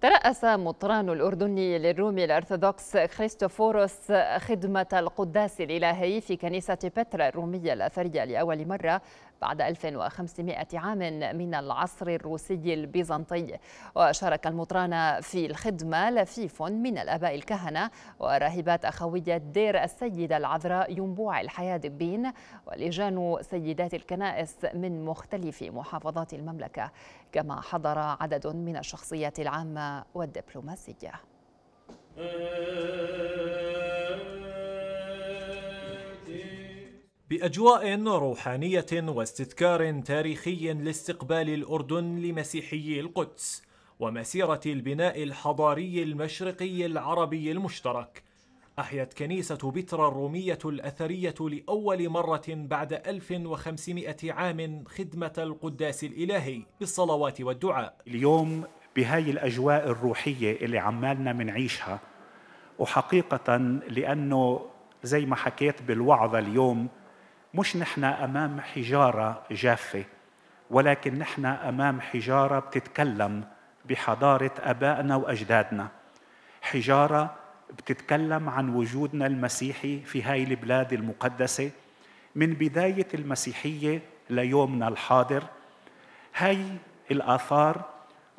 ترأس مطران الأردني للرومي الأرثوذكس كريستوفوروس خدمة القداس الإلهي في كنيسة بترا الرومية الأثرية لأول مرة بعد 1500 عام من العصر الروسي البيزنطي وشارك المطران في الخدمة لفيف من الآباء الكهنة وراهبات أخوية دير السيدة العذراء ينبوع الحياة دبين ولجان سيدات الكنائس من مختلف محافظات المملكة كما حضر عدد من الشخصيات العامة والدبلوماسية بأجواء روحانية واستذكار تاريخي لاستقبال الأردن لمسيحي القدس ومسيرة البناء الحضاري المشرقي العربي المشترك أحيت كنيسة بترا الرومية الأثرية لأول مرة بعد 1500 عام خدمة القداس الإلهي بالصلوات والدعاء اليوم بهاي الأجواء الروحية اللي عمالنا منعيشها وحقيقة لأنه زي ما حكيت بالوعظة اليوم مش نحن امام حجاره جافه ولكن نحن امام حجاره بتتكلم بحضاره ابائنا واجدادنا حجاره بتتكلم عن وجودنا المسيحي في هاي البلاد المقدسه من بدايه المسيحيه ليومنا الحاضر هاي الاثار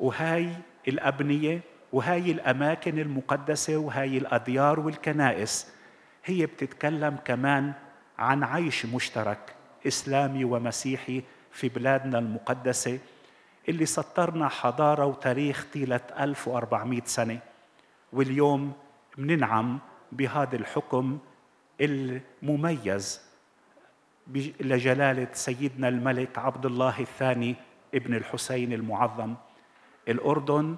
وهاي الابنيه وهاي الاماكن المقدسه وهاي الاديار والكنائس هي بتتكلم كمان عن عيش مشترك اسلامي ومسيحي في بلادنا المقدسه اللي سطرنا حضاره وتاريخ طيله 1400 سنه واليوم مننعم بهذا الحكم المميز لجلاله سيدنا الملك عبد الله الثاني ابن الحسين المعظم الاردن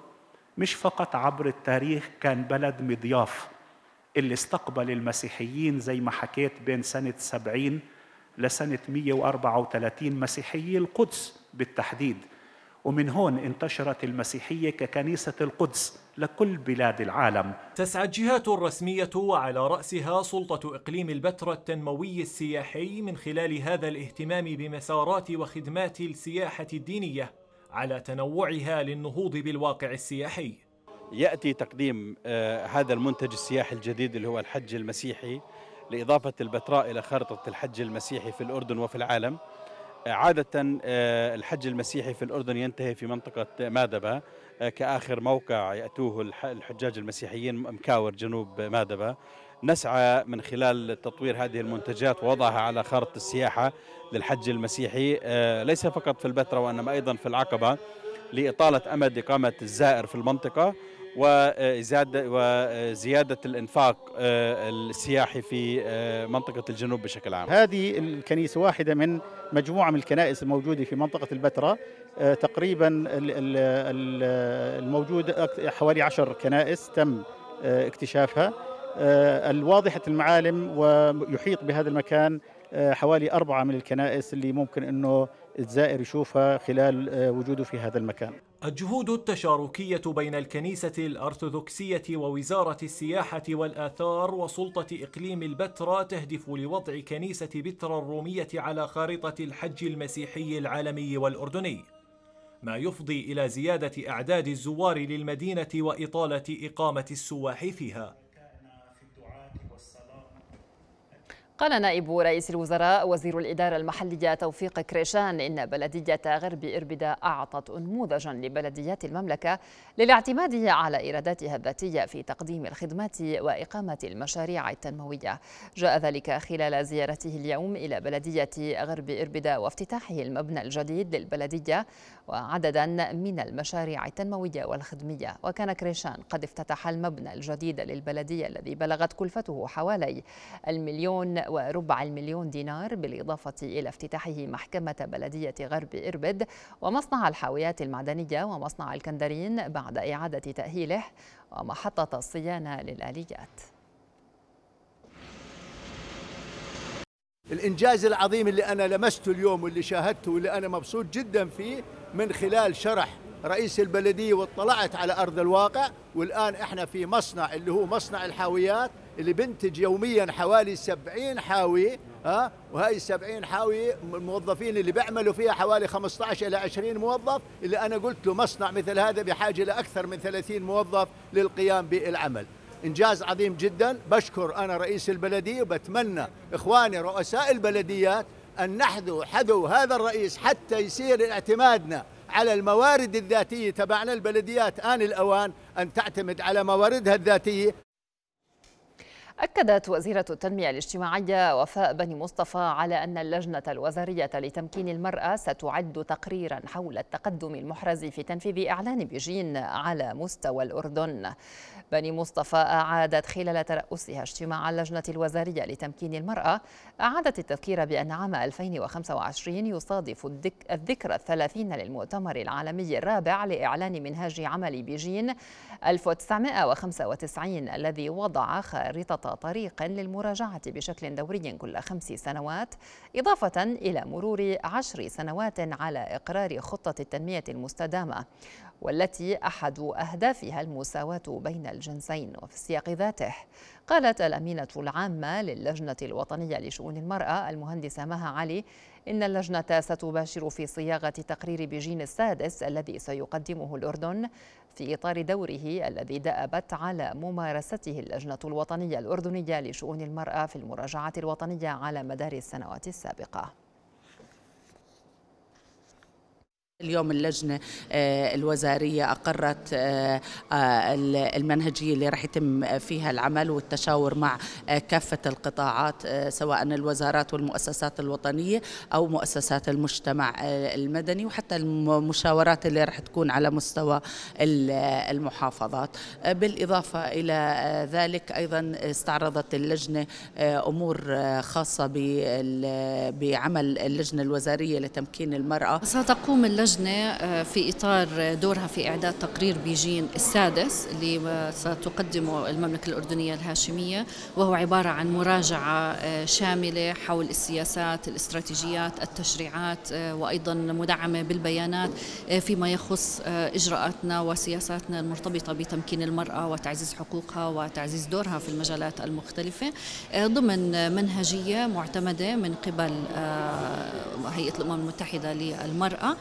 مش فقط عبر التاريخ كان بلد مضياف اللي استقبل المسيحيين زي ما حكيت بين سنة 70 لسنة 134 مسيحيي القدس بالتحديد ومن هون انتشرت المسيحية ككنيسة القدس لكل بلاد العالم تسعى الجهات الرسمية وعلى رأسها سلطة إقليم البتراء التنموي السياحي من خلال هذا الاهتمام بمسارات وخدمات السياحة الدينية على تنوعها للنهوض بالواقع السياحي ياتي تقديم آه، هذا المنتج السياحي الجديد اللي هو الحج المسيحي لاضافه البتراء الى خارطه الحج المسيحي في الاردن وفي العالم. آه، عادة آه، الحج المسيحي في الأردن ينتهي في منطقة مادبة كآخر موقع يأتوه الحجاج المسيحيين مكاور جنوب مادبة نسعى من خلال تطوير هذه المنتجات ووضعها على خارطة السياحة للحج المسيحي ليس فقط في البتراء وإنما أيضا في العقبة لإطالة أمد إقامة الزائر في المنطقة وزيادة, وزيادة الإنفاق آه، السياحي في آه، منطقة الجنوب بشكل عام هذه الكنيسة واحدة من مجموعة من الكنائس الموجودة في منطقة البتراء آه، تقريبا الموجود حوالي عشر كنائس تم اكتشافها الواضحة المعالم ويحيط بهذا المكان حوالي أربعة من الكنائس اللي ممكن أنه الزائر يشوفها خلال آه، وجوده في هذا المكان الجهود التشاركية بين الكنيسة الأرثوذكسية ووزارة السياحة والآثار وسلطة إقليم البتراء تهدف لوضع كنيسة بترا الرومية على خارطة الحج المسيحي العالمي والأردني ما يفضي إلى زيادة أعداد الزوار للمدينة وإطالة إقامة السواح فيها قال نائب رئيس الوزراء وزير الإدارة المحلية توفيق كريشان إن بلدية غرب إربدة أعطت أنموذجا لبلديات المملكة للاعتماد على إيراداتها الذاتية في تقديم الخدمات وإقامة المشاريع التنموية جاء ذلك خلال زيارته اليوم إلى بلدية غرب إربدة وافتتاحه المبنى الجديد للبلدية وعددا من المشاريع التنموية والخدمية وكان كريشان قد افتتح المبنى الجديد للبلدية الذي بلغت كلفته حوالي المليون وربع المليون دينار بالإضافة إلى افتتاحه محكمة بلدية غرب إربد ومصنع الحاويات المعدنية ومصنع الكندرين بعد إعادة تأهيله ومحطة الصيانة للآليات الإنجاز العظيم اللي أنا لمسته اليوم واللي شاهدته واللي أنا مبسوط جدا فيه من خلال شرح رئيس البلدية واطلعت على أرض الواقع والآن إحنا في مصنع اللي هو مصنع الحاويات اللي بنتج يوميا حوالي 70 حاوي ها وهي 70 حاوي الموظفين اللي بيعملوا فيها حوالي 15 الى 20 موظف اللي انا قلت له مصنع مثل هذا بحاجه لاكثر من 30 موظف للقيام بالعمل انجاز عظيم جدا بشكر انا رئيس البلديه وبتمنى اخواني رؤساء البلديات ان نحذو حذو هذا الرئيس حتى يصير اعتمادنا على الموارد الذاتيه تبعنا البلديات ان الاوان ان تعتمد على مواردها الذاتيه أكدت وزيرة التنمية الاجتماعية وفاء بني مصطفى على أن اللجنة الوزارية لتمكين المرأة ستعد تقريرا حول التقدم المحرز في تنفيذ إعلان بيجين على مستوى الأردن بني مصطفى أعادت خلال ترأسها اجتماع اللجنة الوزارية لتمكين المرأة أعادت التذكير بأن عام 2025 يصادف الذكرى الثلاثين للمؤتمر العالمي الرابع لإعلان منهاج عمل بيجين 1995 الذي وضع خارطة أسقط طريق للمراجعة بشكل دوري كل خمس سنوات إضافة إلى مرور عشر سنوات على إقرار خطة التنمية المستدامة والتي أحد أهدافها المساواة بين الجنسين وفي السياق ذاته قالت الأمينة العامة للجنة الوطنية لشؤون المرأة المهندسة مها علي إن اللجنة ستباشر في صياغة تقرير بجين السادس الذي سيقدمه الأردن في إطار دوره الذي دأبت على ممارسته اللجنة الوطنية الأردنية لشؤون المرأة في المراجعة الوطنية على مدار السنوات السابقة اليوم اللجنة آه، الوزارية أقرت آه، آه، المنهجية اللي راح يتم فيها العمل والتشاور مع كافة القطاعات سواء الوزارات والمؤسسات الوطنية أو مؤسسات المجتمع المدني وحتى المشاورات اللي راح تكون على مستوى المحافظات بالإضافة إلى ذلك أيضا استعرضت اللجنة أمور خاصة بعمل اللجنة الوزارية لتمكين المرأة ستقوم اللجنة اللجنة آه، في إطار دورها في إعداد تقرير بيجين السادس اللي ستقدمه المملكة الأردنية الهاشمية وهو عبارة عن مراجعة آه، شاملة حول السياسات الاستراتيجيات التشريعات آه، وأيضا مدعمة بالبيانات فيما يخص إجراءاتنا وسياساتنا المرتبطة بتمكين المرأة وتعزيز حقوقها وتعزيز دورها في المجالات المختلفة ضمن منهجية معتمدة من قبل هيئة الأمم المتحدة للمرأة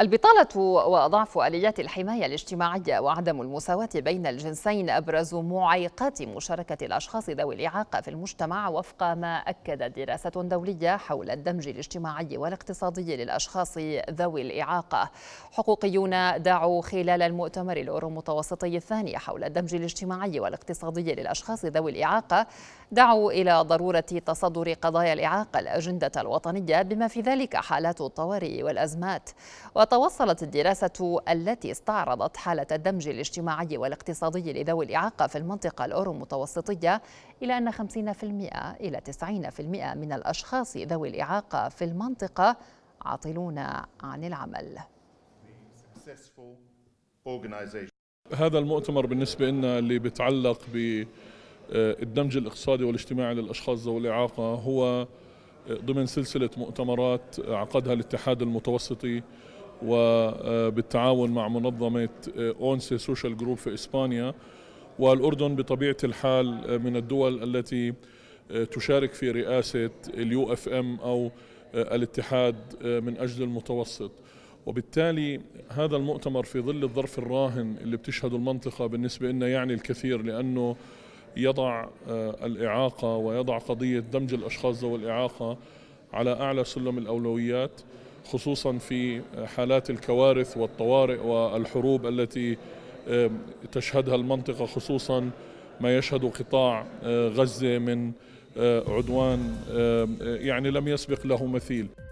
البطالة وضعف آليات الحماية الاجتماعية وعدم المساواة بين الجنسين أبرز معيقات مشاركة الأشخاص ذوي الإعاقة في المجتمع وفق ما أكدت دراسة دولية حول الدمج الاجتماعي والاقتصادي للأشخاص ذوي الإعاقة حقوقيون دعوا خلال المؤتمر الأورو متوسطي الثاني حول الدمج الاجتماعي والاقتصادي للأشخاص ذوي الإعاقة دعوا إلى ضرورة تصدر قضايا الإعاقة الأجندة الوطنية بما في ذلك حالات الطوارئ والأزمات وتوصلت الدراسة التي استعرضت حالة الدمج الاجتماعي والاقتصادي لذوي الإعاقة في المنطقة الأورو متوسطية إلى أن 50% إلى 90% من الأشخاص ذوي الإعاقة في المنطقة عاطلون عن العمل هذا المؤتمر بالنسبة لنا اللي بتعلق بالدمج آه، الاقتصادي والاجتماعي للأشخاص ذوي الإعاقة هو آه، ضمن سلسلة مؤتمرات عقدها الاتحاد المتوسطي وبالتعاون مع منظمة أونسي سوشيال جروب في إسبانيا والأردن بطبيعة الحال من الدول التي تشارك في رئاسة اليو اف ام أو الاتحاد من أجل المتوسط وبالتالي هذا المؤتمر في ظل الظرف الراهن اللي بتشهده المنطقة بالنسبة لنا يعني الكثير لأنه يضع الإعاقة ويضع قضية دمج الأشخاص ذوي الإعاقة على أعلى سلم الأولويات خصوصا في حالات الكوارث والطوارئ والحروب التي تشهدها المنطقة خصوصا ما يشهد قطاع آه، غزة من آه، عدوان آه، يعني لم يسبق له مثيل